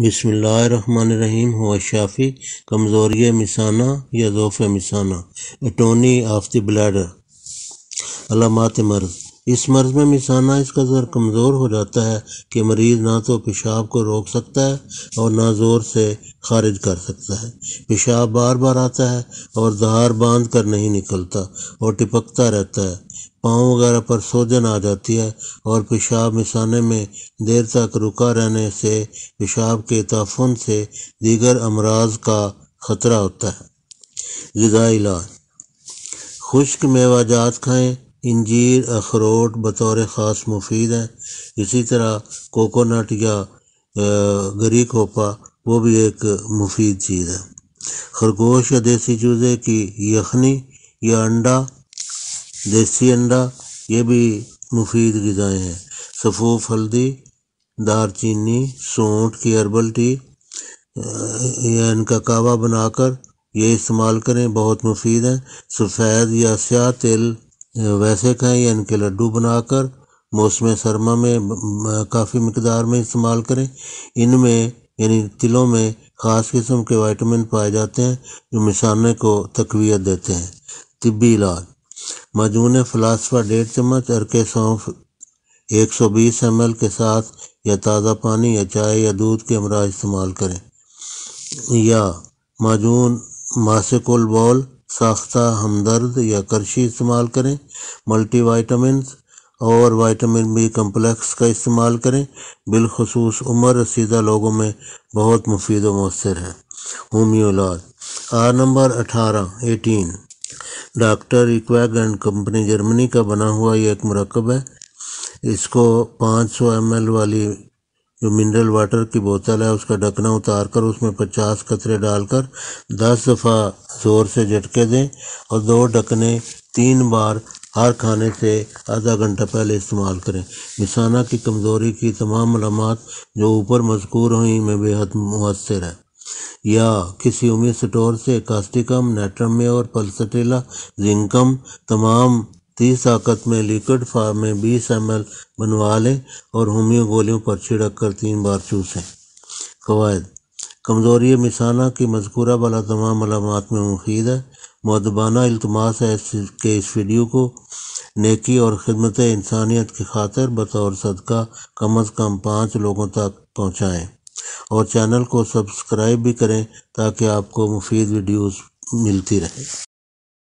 बसमीम हुआ शाफी कमजोरी मिसाना या ज़ोफ़ मिसाना एटोनी ऑफ द ब्लैडर अलामत मर्ज़ इस मर्ज़ में मिसाना इस कदर कमज़ोर हो जाता है कि मरीज़ ना तो पेशाब को रोक सकता है और ना ज़ोर से खारिज कर सकता है पेशाब बार बार आता है और दहार बांध कर नहीं निकलता और टिपकता रहता है पाँव वगैरह पर सोजन आ जाती है और पेशाब मिसाने में देर तक रुका रहने से पेशाब के तफन से दीगर अमराज का ख़तरा होता है गज़ा इलाज खुश्क मेवा जात खाएँ इंजीर अखरोट बतौर ख़ास मुफीद हैं इसी तरह कोकोनट या गरी खोपा वो भी एक मुफीद चीज़ है खरगोश या देसी चूज़े की यखनी या अंडा देसी अंडा ये भी मुफीद गज़ाएँ हैं सफ़ोफ हल्दी दारचीनी सौंठ की हर्बल टी या इनका कावा बनाकर ये इस्तेमाल करें बहुत मुफीद हैं सफ़ेद या स्या तेल वैसे खाएँ या इनके लड्डू बनाकर मौसम सरमा में काफ़ी मकदार में इस्तेमाल करें इनमें यानी तिलों में ख़ास किस्म के विटामिन पाए जाते हैं जो मिसाने को तकवीत देते हैं तिबी इलाज मजमून फलासफा डेढ़ चम्मच अरके सौंफ 120 एम के साथ या ताज़ा पानी या चाय या दूध के अमराज इस्तेमाल करें या मजून मासिकुल बॉल साख्ता हमदर्द या करशी इस्तेमाल करें मल्टी वाइटामिन और वाइटामिन बी कम्प्लेक्स का इस्तेमाल करें बिलखसूस उम्र रसीदा लोगों में बहुत मुफीद व मौसर है होम्योलाज आर नंबर अठारह eighteen doctor Reckeweg and company Germany का बना हुआ ये एक मरकब है इसको 500 सौ वाली जो मिनरल वाटर की बोतल है उसका ढकना उतार कर उसमें पचास कतरे डालकर दस दफ़ा ज़ोर से झटके दें और दो ढकने तीन बार हर खाने से आधा घंटा पहले इस्तेमाल करें मिसाना की कमज़ोरी की तमाम अलामत जो ऊपर मजकूर हुई में बेहद मवसर है या किसी स्टोर से कास्टिकम नैट्रम्य और पल्सटेला जिंकम तमाम तीस ताकत में लिक्विड फार्म में बीस एम बनवा लें और होमियो गोलियों पर छिड़क कर तीन बार चूसें कवायद कमज़ोरी मिसाना की मजकूरा वाला तमाम अलामत में मुफीद है मदबाना अल्तमास है के इस वीडियो को नेकी और ख़दमत इंसानियत की खातिर बतौर सदका कम अज़ कम पाँच लोगों तक पहुँचाएँ और चैनल को सब्सक्राइब भी करें ताकि आपको मुफीद वीडियोस मिलती रहे